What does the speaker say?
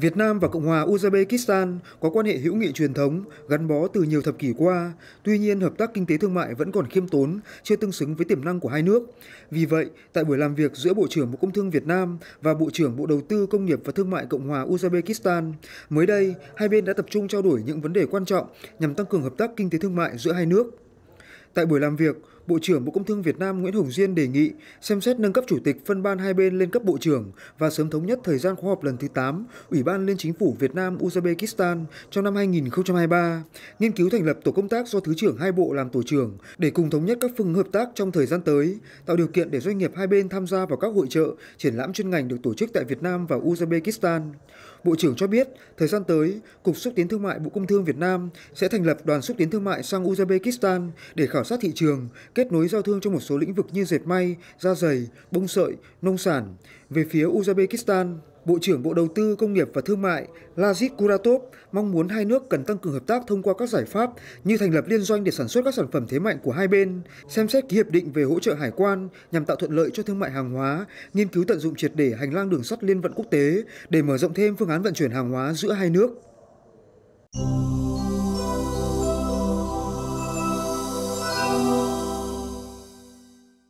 Việt Nam và Cộng hòa Uzbekistan có quan hệ hữu nghị truyền thống, gắn bó từ nhiều thập kỷ qua. Tuy nhiên, hợp tác kinh tế thương mại vẫn còn khiêm tốn, chưa tương xứng với tiềm năng của hai nước. Vì vậy, tại buổi làm việc giữa Bộ trưởng Bộ Công Thương Việt Nam và Bộ trưởng Bộ Đầu tư Công nghiệp và Thương mại Cộng hòa Uzbekistan, mới đây, hai bên đã tập trung trao đổi những vấn đề quan trọng nhằm tăng cường hợp tác kinh tế thương mại giữa hai nước. Tại buổi làm việc, Bộ trưởng Bộ Công Thương Việt Nam Nguyễn Hồng Diên đề nghị xem xét nâng cấp chủ tịch phân ban hai bên lên cấp bộ trưởng và sớm thống nhất thời gian khóa họp lần thứ 8 Ủy ban Liên chính phủ Việt Nam Uzbekistan trong năm 2023, nghiên cứu thành lập tổ công tác do Thứ trưởng hai bộ làm tổ trưởng để cùng thống nhất các phương hợp tác trong thời gian tới, tạo điều kiện để doanh nghiệp hai bên tham gia vào các hội trợ, triển lãm chuyên ngành được tổ chức tại Việt Nam và Uzbekistan. Bộ trưởng cho biết, thời gian tới, Cục Xúc tiến Thương mại Bộ Công Thương Việt Nam sẽ thành lập đoàn xúc tiến thương mại sang Uzbekistan để khảo sát thị trường, kết nối giao thương trong một số lĩnh vực như dệt may, da dày, bông sợi, nông sản. Về phía Uzbekistan, Bộ trưởng Bộ Đầu tư Công nghiệp và Thương mại Lazit Kuratov mong muốn hai nước cần tăng cường hợp tác thông qua các giải pháp như thành lập liên doanh để sản xuất các sản phẩm thế mạnh của hai bên, xem xét ký hiệp định về hỗ trợ hải quan nhằm tạo thuận lợi cho thương mại hàng hóa, nghiên cứu tận dụng triệt để hành lang đường sắt liên vận quốc tế để mở rộng thêm phương án vận chuyển hàng hóa giữa hai nước.